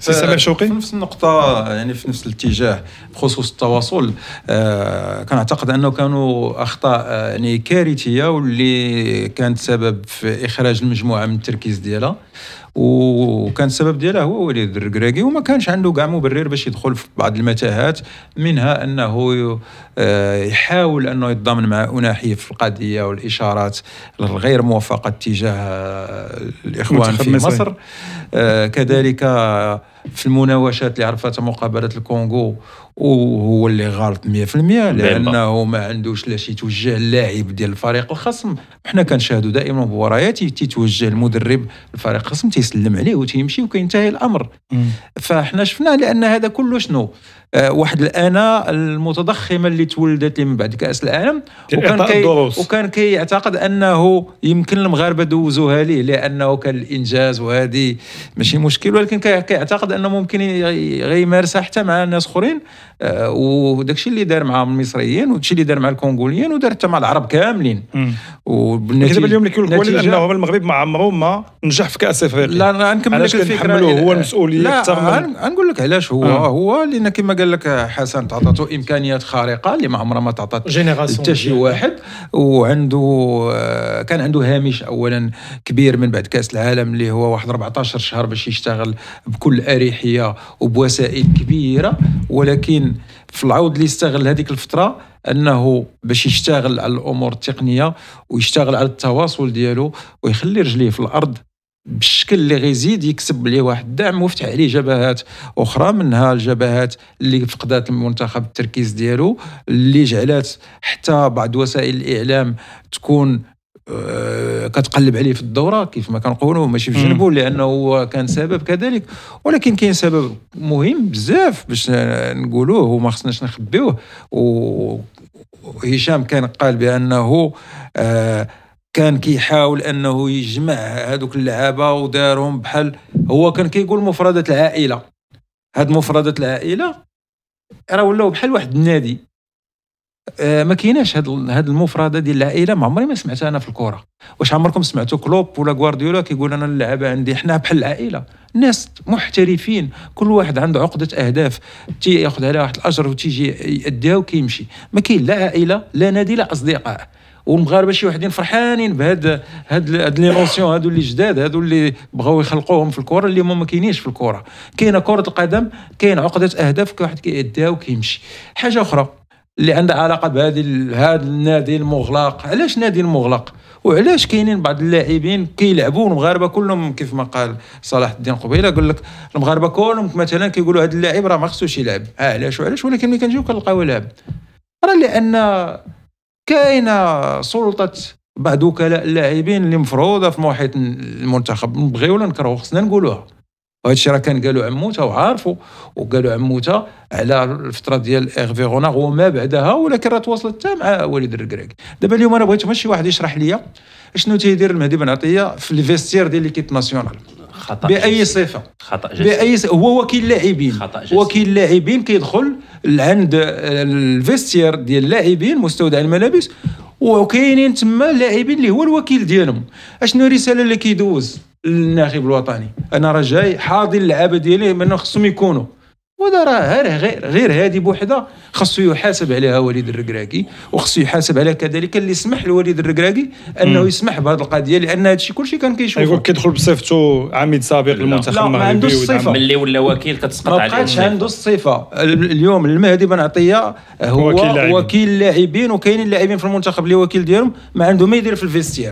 سي سامح شوقي في نفس النقطة يعني في نفس الاتجاه بخصوص التواصل آه كنعتقد انه كانوا اخطاء آه، يعني كارثية واللي كانت سبب في اخراج المجموعة من التركيز ديالها وكان السبب ديالها هو وليد الركراكي وما كانش عنده كاع مبرر باش يدخل في بعض المتاهات منها انه آه، يحاول انه يتضامن مع اناحيه في القضيه والاشارات الغير موافقه تجاه الاخوان في مصر آه، كذلك في المناوشات اللي عرفتها مقابله الكونغو وهو اللي غلط 100% لانه ما عندوش لا شي توجه اللاعب ديال الفريق الخصم حنا كنشاهدوا دائما مباريات تيتوجه المدرب الفريق الخصم تيسلم عليه وتيمشي وكينتهي الامر مم. فاحنا شفنا لان هذا كله شنو آه واحد الانا المتضخمه اللي تولدت لي من بعد كاس العالم وكان كي وكان كيعتقد انه يمكن المغاربه دوزوها ليه لانه كان الانجاز وهذه ماشي مشكل ولكن كيعتقد اعتقد انه ممكن يمارسها حتى مع ناس اخرين آه، وداكشي اللي دار مع المصريين وداكشي اللي دار مع الكونغوليين ودار حتى مع العرب كاملين وبالنتيجه دابا اليوم اللي كيقول انه المغرب ما عمره ما نجح في كاس افريقيا لا نكمل لك الفكره هو المسؤوليه اكثر من غنقول لك علاش هو آه. هو لان كما قال لك حسن تعطاتو امكانيات خارقه اللي ما عمرها ما تعطات حتى شي واحد وعنده آه، كان عنده هامش اولا كبير من بعد كاس العالم اللي هو واحد 14 شهر باش يشتغل بكل اريحيه وبوسائل كبيره ولكن في العود اللي استغل هذيك الفتره انه باش يشتغل على الامور التقنيه ويشتغل على التواصل ديالو ويخلي رجليه في الارض بالشكل اللي غيزيد يكسب ليه واحد الدعم ويفتح عليه جبهات اخرى منها الجبهات اللي فقدات المنتخب التركيز ديالو اللي جعلت حتى بعض وسائل الاعلام تكون آه، كتقلب عليه في الدوره كيف ما كنقولوا ماشي في جنبه لانه هو كان سبب كذلك ولكن كاين سبب مهم بزاف باش نقولوه وما خصناش نخبيوه وهشام كان قال بانه آه، كان كيحاول انه يجمع هذوك اللعابه ودارهم بحال هو كان كيقول مفردات العائله هاد مفردات العائله راه ولاو بحال واحد النادي آه، ما كايناش هاد هاد المفرده ديال العائله ما عمري ما سمعتها انا في الكوره واش عمركم سمعتوا كلوب ولا غوارديولا كيقول انا اللعابه عندي حنا بحال العائله ناس محترفين كل واحد عنده عقده اهداف تياخذ عليها واحد الاجر وتيجي ياديها وكيمشي ما كاين لا عائله لا نادي لا اصدقاء والمغاربه شي واحدين فرحانين بهاد هاد هاد لي نوسيون هادو اللي جداد هادو اللي بغاو يخلقوهم في الكره اللي هما ما كاينينش في الكره كاينه كره القدم كاين عقده اهداف كل واحد كيأديها وكيمشي حاجه اخرى اللي عندها علاقه بهذا هذا النادي المغلق علاش نادي المغلق وعلاش كاينين بعض اللاعبين كيلعبوا المغاربه كلهم كيف ما قال صلاح الدين قبيله قال لك المغاربه كلهم مثلا كيقولوا هذا اللاعب راه ما خصوش يلعب آه علاش وعلاش ولكن ملي كنجيو كنلقاو يلعب راه لان كاينه سلطه بعض وكلاء اللاعبين اللي مفروضه في محيط المنتخب نبغيو ولا نكرهو خصنا نقولوها وهذا الشيء راه كان قالوا عموته وعارفه وقالوا عموته على الفتره ديال ايرفي غوناغ وما بعدها ولكن راه تواصلت حتى مع وليد الركراك دابا اليوم انا بغيت شي واحد يشرح لي شنو تيدير المهدي بن عطيه في الفيستير ديال ليكيب ناسيونال خطا باي صفه خطا جسي. باي صفة. هو وكيل لاعبين وكيل لاعبين كيدخل عند آه، الفيستير ديال اللاعبين مستودع الملابس وكاينين تما اللاعبين اللي هو الوكيل ديالهم اشنو الرساله اللي كيدوز للناخب الوطني انا راه جاي حاضي اللعابه ديالي من خصهم يكونوا وهذا راه غير غير هذه بوحده خصو يحاسب عليها وليد الركراكي وخصو يحاسب عليها كذلك اللي سمح لوليد الركراكي انه مم. يسمح بهذه القضيه لان هذا الشيء كلشي كان كيشوفه يقول أيوة، كيدخل بصفته عميد سابق للمنتخب المغربي الصفه ملي ولا وكيل كتسقط عليه ما بقاش عنده الصفه اليوم المهدي بن عطيه هو وكيل لاعبين وكاينين لاعبين في المنتخب اللي وكيل ديالهم ما عنده ما يدير في الفيستير